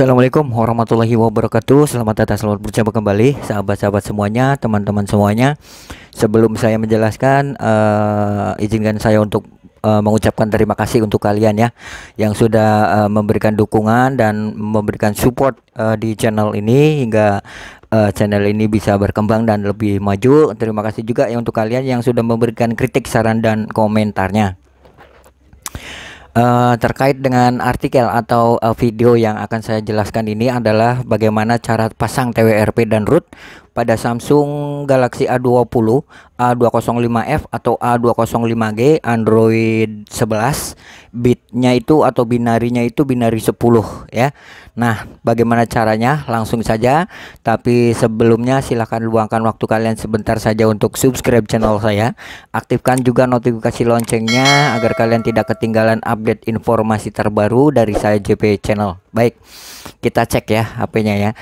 Assalamualaikum warahmatullahi wabarakatuh Selamat datang selamat berjumpa kembali Sahabat-sahabat semuanya, teman-teman semuanya Sebelum saya menjelaskan uh, Izinkan saya untuk uh, mengucapkan terima kasih untuk kalian ya Yang sudah uh, memberikan dukungan dan memberikan support uh, di channel ini Hingga uh, channel ini bisa berkembang dan lebih maju Terima kasih juga ya untuk kalian yang sudah memberikan kritik, saran, dan komentarnya Eh, terkait dengan artikel atau uh, video yang akan saya jelaskan ini adalah bagaimana cara pasang TWRP dan root pada Samsung Galaxy A20, A205F atau A205G Android 11 bitnya itu atau binarinya itu binari 10 ya. Nah, bagaimana caranya? Langsung saja. Tapi sebelumnya silahkan luangkan waktu kalian sebentar saja untuk subscribe channel saya. Aktifkan juga notifikasi loncengnya agar kalian tidak ketinggalan update informasi terbaru dari saya JP Channel. Baik, kita cek ya HP-nya ya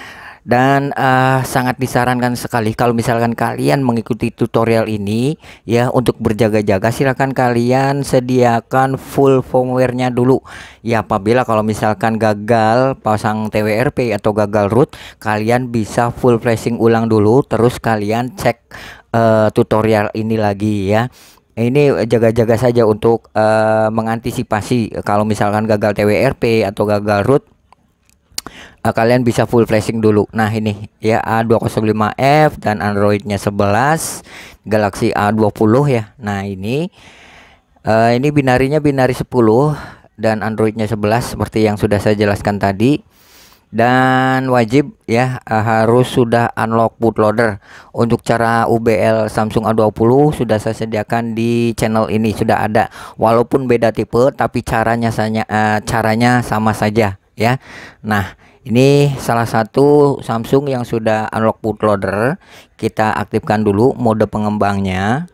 dan uh, sangat disarankan sekali kalau misalkan kalian mengikuti tutorial ini ya untuk berjaga-jaga silahkan kalian sediakan full firmware-nya dulu ya apabila kalau misalkan gagal pasang TWRP atau gagal root kalian bisa full flashing ulang dulu terus kalian cek uh, tutorial ini lagi ya ini jaga-jaga saja untuk uh, mengantisipasi kalau misalkan gagal TWRP atau gagal root uh, kalian bisa full flashing dulu nah ini ya A205F dan Androidnya 11 Galaxy A20 ya nah ini uh, ini binarinya binari 10 dan Androidnya 11 seperti yang sudah saya jelaskan tadi dan wajib ya eh, harus sudah unlock bootloader untuk cara UBL Samsung A20 sudah saya sediakan di channel ini sudah ada walaupun beda tipe tapi caranya saya caranya sama saja ya nah ini salah satu Samsung yang sudah unlock bootloader. Kita aktifkan dulu mode pengembangnya.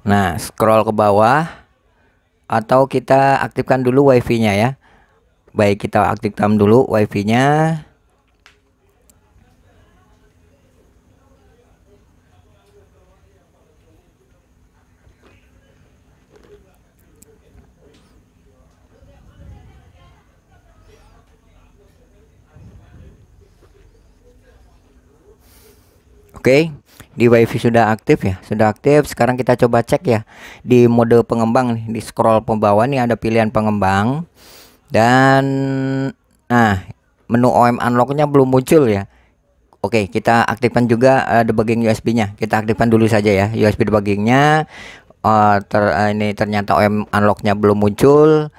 Nah, scroll ke bawah atau kita aktifkan dulu WiFi-nya ya. Baik, kita aktifkan dulu WiFi-nya. Oke, di WiFi sudah aktif ya, sudah aktif. Sekarang kita coba cek ya di mode pengembang nih, di scroll pembawa nih ada pilihan pengembang dan nah menu OM unlocknya belum muncul ya. Oke, kita aktifkan juga uh, debugging USB-nya. Kita aktifkan dulu saja ya USB debuggingnya. Uh, ter, uh, ini ternyata OM unlocknya belum muncul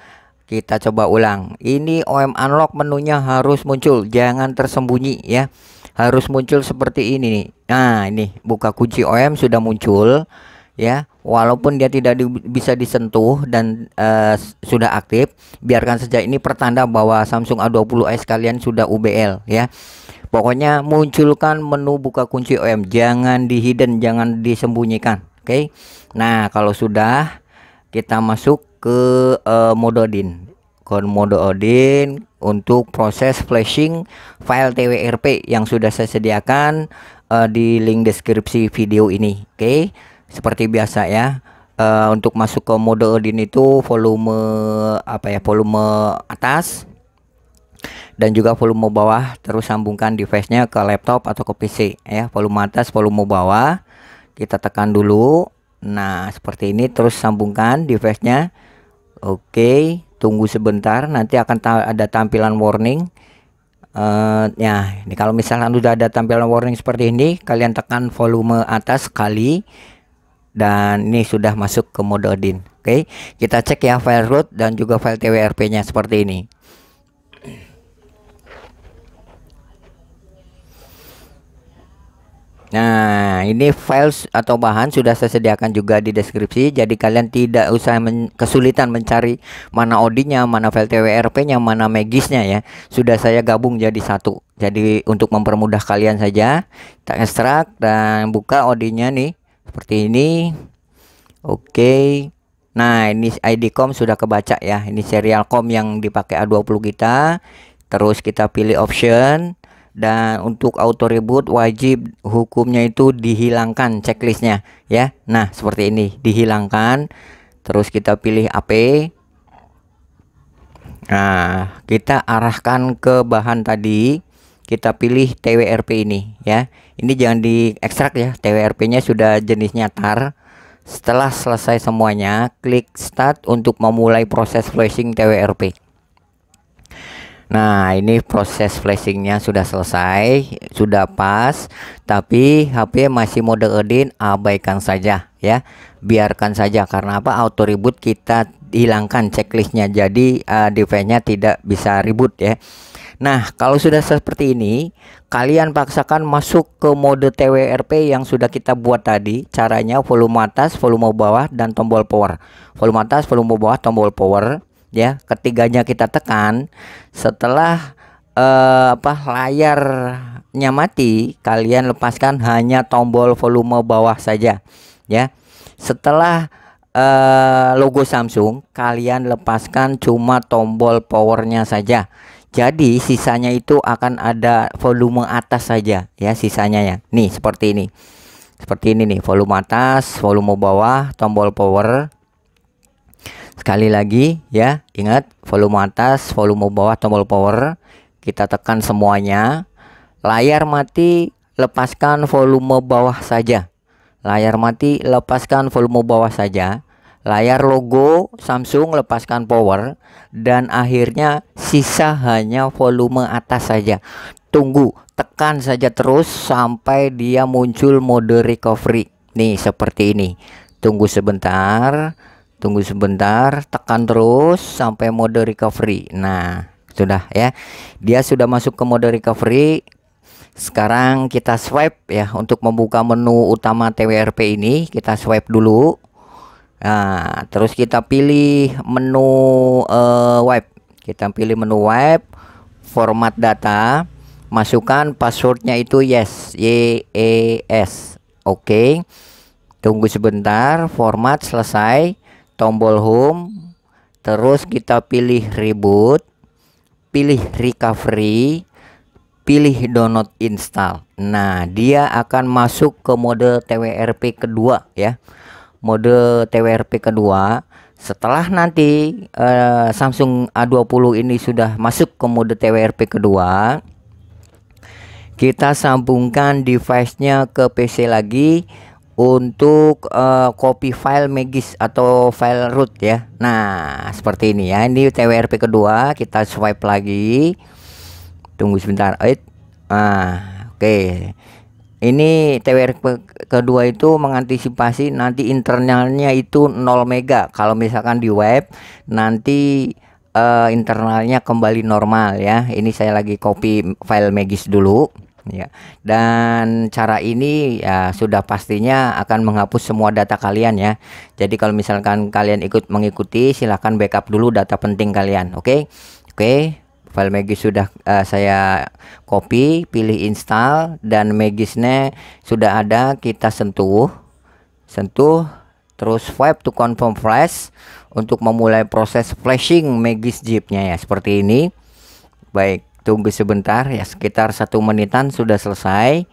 kita coba ulang ini OM unlock menunya harus muncul jangan tersembunyi ya harus muncul seperti ini nih nah ini buka kunci OM sudah muncul ya walaupun dia tidak di, bisa disentuh dan uh, sudah aktif biarkan saja ini pertanda bahwa Samsung A20s kalian sudah UBL ya pokoknya munculkan menu buka kunci OM jangan di hidden jangan disembunyikan oke okay? nah kalau sudah kita masuk ke uh, mode Odin Kon mode Odin untuk proses flashing file TWRP yang sudah saya sediakan uh, di link deskripsi video ini. Oke, okay? seperti biasa ya. Uh, untuk masuk ke mode Odin itu volume apa ya? Volume atas dan juga volume bawah terus sambungkan device-nya ke laptop atau ke PC ya. Volume atas, volume bawah kita tekan dulu. Nah, seperti ini terus sambungkan device-nya. Oke. Okay tunggu sebentar nanti akan ta ada tampilan warning uh, ya ini kalau misalnya anu sudah ada tampilan warning seperti ini kalian tekan volume atas sekali dan ini sudah masuk ke mode Odin oke okay? kita cek ya file root dan juga file twrp nya seperti ini Nah, ini files atau bahan sudah saya sediakan juga di deskripsi. Jadi kalian tidak usah men kesulitan mencari mana OD-nya, mana file TWRP-nya, mana Magisnya ya. Sudah saya gabung jadi satu. Jadi untuk mempermudah kalian saja, kita ekstrak dan buka OD-nya nih seperti ini. Oke. Nah, ini ID com sudah kebaca ya. Ini serial com yang dipakai A20 kita. Terus kita pilih option dan untuk auto reboot wajib hukumnya itu dihilangkan checklistnya ya nah seperti ini dihilangkan terus kita pilih AP nah kita arahkan ke bahan tadi kita pilih TWRP ini ya ini jangan di ekstrak ya TWRP nya sudah jenisnya tar setelah selesai semuanya klik start untuk memulai proses flashing TWRP Nah, ini proses flashingnya sudah selesai, sudah pas, tapi HP masih mode Odin, abaikan saja ya. Biarkan saja karena apa? Auto reboot kita hilangkan checklistnya, jadi uh, device-nya tidak bisa reboot ya. Nah, kalau sudah seperti ini, kalian paksakan masuk ke mode TWRP yang sudah kita buat tadi. Caranya volume atas, volume bawah, dan tombol power. Volume atas, volume bawah, tombol power ya ketiganya kita tekan setelah eh, apa layarnya mati kalian lepaskan hanya tombol volume bawah saja ya setelah eh, logo Samsung kalian lepaskan cuma tombol powernya saja jadi sisanya itu akan ada volume atas saja ya sisanya ya nih seperti ini seperti ini nih volume atas volume bawah tombol power Sekali lagi ya, ingat volume atas, volume bawah, tombol power kita tekan semuanya. Layar mati, lepaskan volume bawah saja. Layar mati, lepaskan volume bawah saja. Layar logo Samsung lepaskan power dan akhirnya sisa hanya volume atas saja. Tunggu, tekan saja terus sampai dia muncul mode recovery. Nih, seperti ini. Tunggu sebentar tunggu sebentar tekan terus sampai mode recovery nah sudah ya dia sudah masuk ke mode recovery sekarang kita swipe ya untuk membuka menu utama TWRP ini kita swipe dulu nah terus kita pilih menu uh, wipe kita pilih menu wipe format data masukkan passwordnya itu yes y e s oke okay. tunggu sebentar format selesai tombol home terus kita pilih reboot pilih recovery pilih download install nah dia akan masuk ke mode TWRP kedua ya mode TWRP kedua setelah nanti uh, Samsung A20 ini sudah masuk ke mode TWRP kedua kita sambungkan device-nya ke PC lagi untuk uh, copy file magis atau file root ya nah seperti ini ya ini twrp kedua kita swipe lagi tunggu sebentar eh ah oke okay. ini twrp kedua itu mengantisipasi nanti internalnya itu 0 mega kalau misalkan di web nanti uh, internalnya kembali normal ya ini saya lagi copy file magis dulu ya. Dan cara ini ya sudah pastinya akan menghapus semua data kalian ya. Jadi kalau misalkan kalian ikut mengikuti silahkan backup dulu data penting kalian, oke? Okay? Oke. Okay. File Magis sudah uh, saya copy, pilih install dan Magisnya sudah ada, kita sentuh. Sentuh terus swipe to confirm flash untuk memulai proses flashing Magis jeep ya, seperti ini. Baik tunggu sebentar ya sekitar satu menitan sudah selesai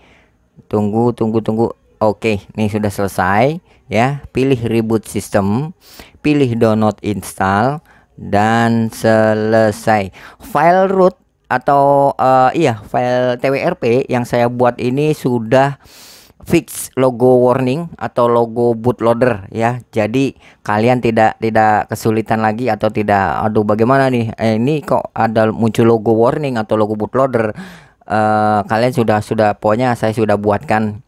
tunggu tunggu tunggu Oke, ini sudah selesai ya. Pilih reboot system, pilih download install dan selesai. File root atau uh, iya, file TWRP yang saya buat ini sudah fix logo warning atau logo bootloader ya. Jadi kalian tidak tidak kesulitan lagi atau tidak aduh bagaimana nih eh, ini kok ada muncul logo warning atau logo bootloader. Uh, eh, kalian sudah sudah pokoknya saya sudah buatkan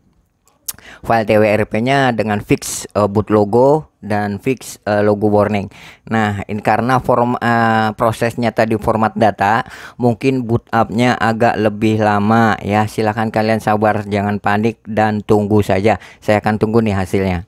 file twrp-nya dengan fix uh, boot logo dan fix uh, logo warning. Nah, ini karena form uh, prosesnya tadi format data, mungkin boot up-nya agak lebih lama ya. Silahkan kalian sabar, jangan panik dan tunggu saja. Saya akan tunggu nih hasilnya.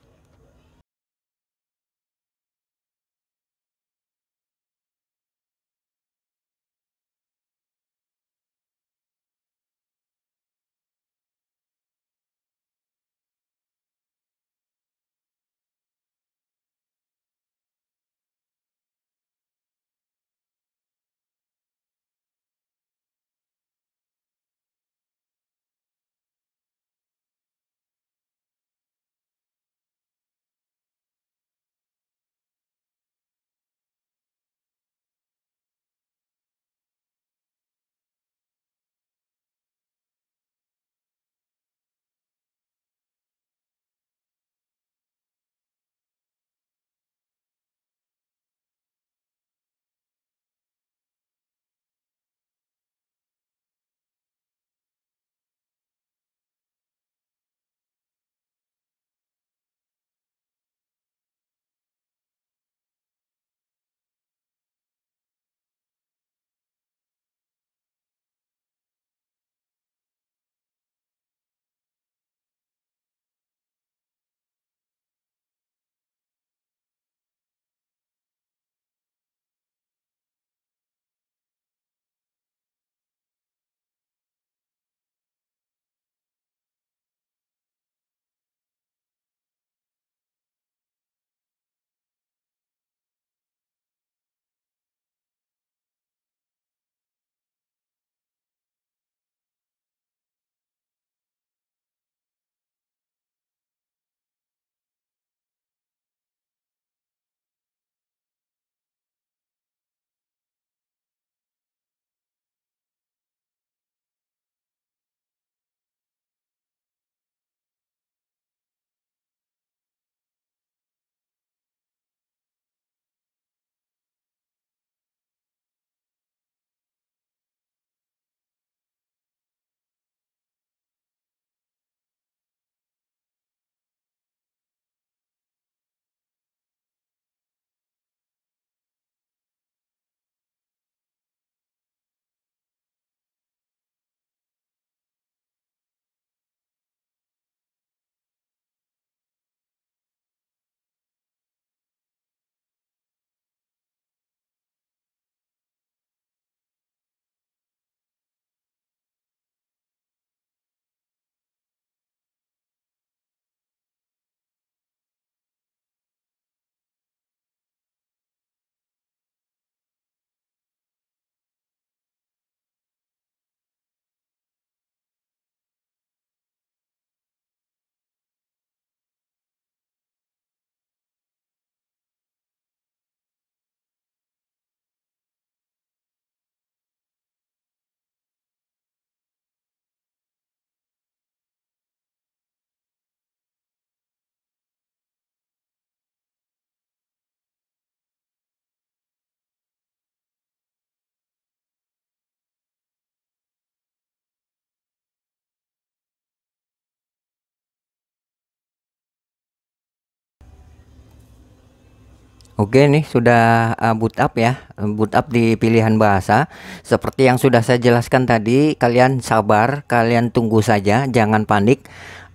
Oke nih sudah uh, boot up ya eh, boot up di pilihan bahasa seperti yang sudah saya jelaskan tadi kalian sabar kalian tunggu saja jangan panik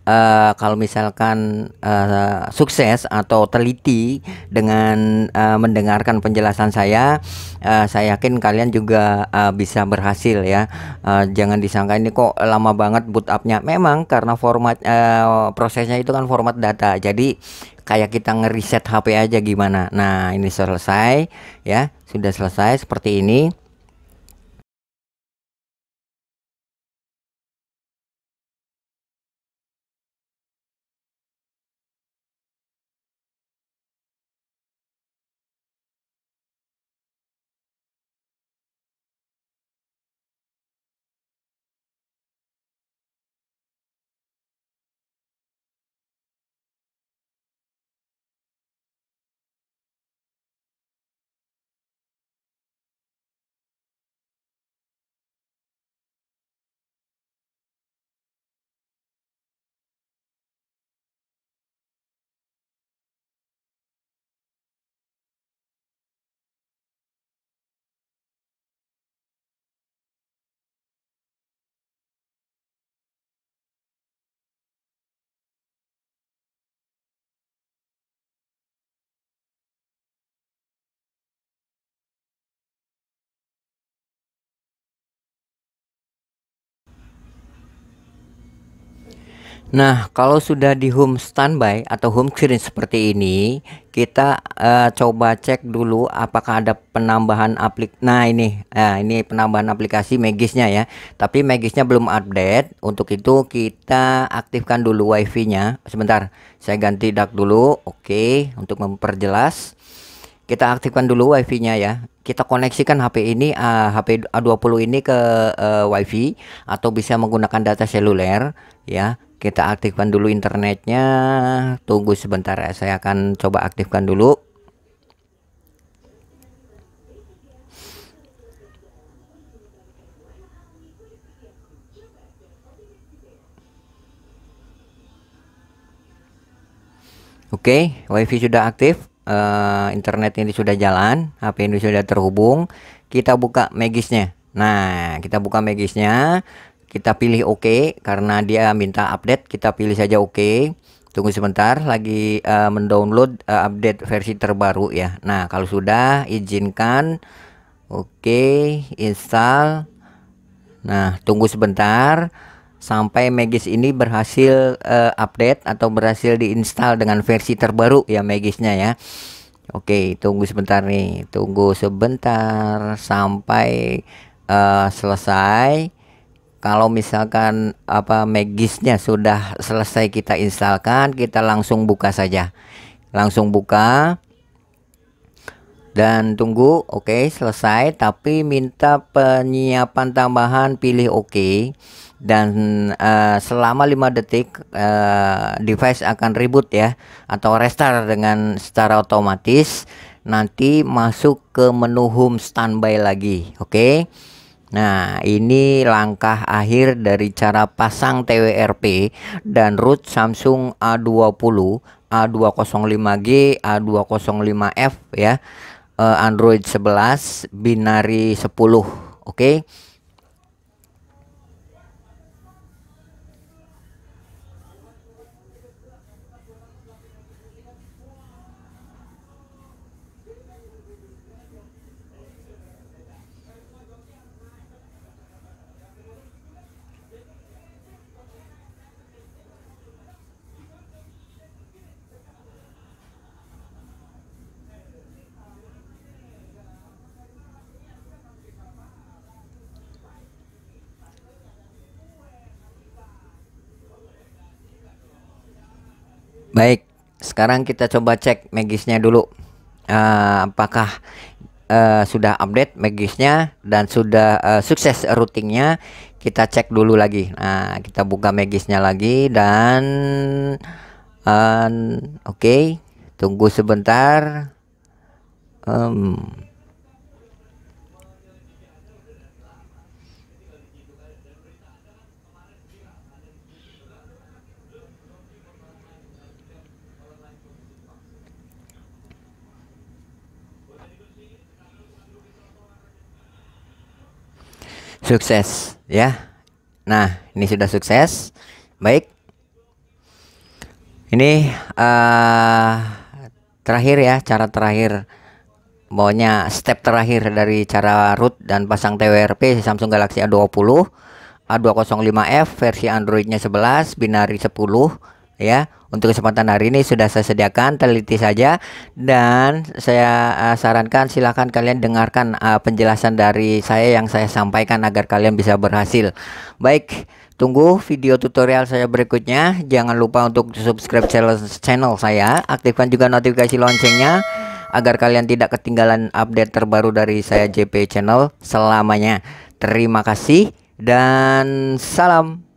uh, kalau misalkan uh, sukses atau teliti dengan uh, mendengarkan penjelasan saya, uh, saya yakin kalian juga uh, bisa berhasil ya. Uh, jangan disangka ini kok lama banget boot upnya. Memang karena format uh, prosesnya itu kan format data. Jadi kayak kita ngeriset HP aja gimana. Nah, ini selesai ya, sudah selesai seperti ini. Nah, kalau sudah di home standby atau home screen seperti ini, kita uh, coba cek dulu apakah ada penambahan aplik. Nah, ini uh, ini penambahan aplikasi Magisnya ya. Tapi Magisnya belum update. Untuk itu kita aktifkan dulu Wi-Fi nya Sebentar, saya ganti dark dulu. Oke, untuk memperjelas. Kita aktifkan dulu Wi-Fi nya ya. Kita koneksikan HP ini uh, HP A20 ini ke uh, eh, fi atau bisa menggunakan data seluler ya kita aktifkan dulu internetnya tunggu sebentar ya saya akan coba aktifkan dulu Oke, okay, WiFi sudah aktif, uh, internet ini sudah jalan, HP ini sudah terhubung. Kita buka Magisnya. Nah, kita buka Magisnya kita pilih OK karena dia minta update kita pilih saja OK tunggu sebentar lagi uh, mendownload uh, update versi terbaru ya nah kalau sudah izinkan oke okay, install nah tunggu sebentar sampai Magis ini berhasil uh, update atau berhasil diinstal dengan versi terbaru ya Magisnya ya Oke tunggu sebentar nih tunggu sebentar sampai uh, selesai kalau misalkan apa magisnya sudah selesai kita instalkan kita langsung buka saja langsung buka dan tunggu oke okay, selesai tapi minta penyiapan tambahan pilih oke okay. dan uh, selama 5 detik uh, device akan reboot ya atau restart dengan secara otomatis nanti masuk ke menu home standby lagi oke okay? Nah, ini langkah akhir dari cara pasang TWRP dan root Samsung A20, A205G, A205F ya. Eh, Android 11, binari 10. Oke. Okay? Baik, sekarang kita coba cek magisnya dulu. Uh, apakah uh, sudah update magisnya dan sudah uh, sukses routingnya? Kita cek dulu lagi. Nah, kita buka magisnya lagi dan uh, oke, okay. tunggu sebentar. Um, sukses ya nah ini sudah sukses baik ini uh, terakhir ya cara terakhir maunya step terakhir dari cara root dan pasang TWRP Samsung Galaxy A20 A205F versi Androidnya 11 binari 10 ya untuk kesempatan hari ini sudah saya sediakan, teliti saja dan saya uh, sarankan silahkan kalian dengarkan uh, penjelasan dari saya yang saya sampaikan agar kalian bisa berhasil. Baik, Tunggu video tutorial saya berikutnya. Jangan lupa untuk subscribe channel saya. Aktifkan juga notifikasi loncengnya agar kalian tidak ketinggalan update terbaru dari saya JP Channel selamanya. Terima kasih dan salam.